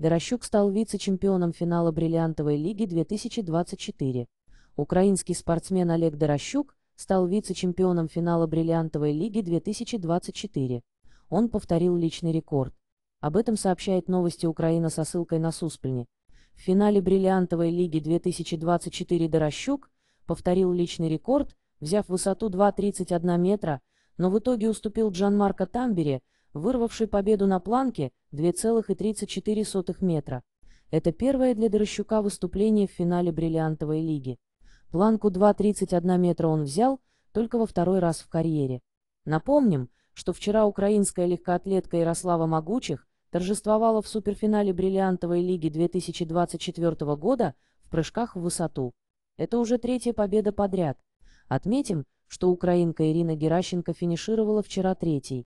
Дорощук стал вице-чемпионом финала бриллиантовой лиги 2024. Украинский спортсмен Олег Дорощук стал вице-чемпионом финала бриллиантовой лиги 2024. Он повторил личный рекорд. Об этом сообщает новости Украина со ссылкой на Суспильни. В финале бриллиантовой лиги 2024 Дорощук повторил личный рекорд, взяв высоту 2,31 метра, но в итоге уступил Джанмарко Тамбере вырвавший победу на планке 2,34 метра. Это первое для Дорощука выступление в финале бриллиантовой лиги. Планку 2,31 метра он взял только во второй раз в карьере. Напомним, что вчера украинская легкоатлетка Ярослава Могучих торжествовала в суперфинале бриллиантовой лиги 2024 года в прыжках в высоту. Это уже третья победа подряд. Отметим, что украинка Ирина Геращенко финишировала вчера третьей.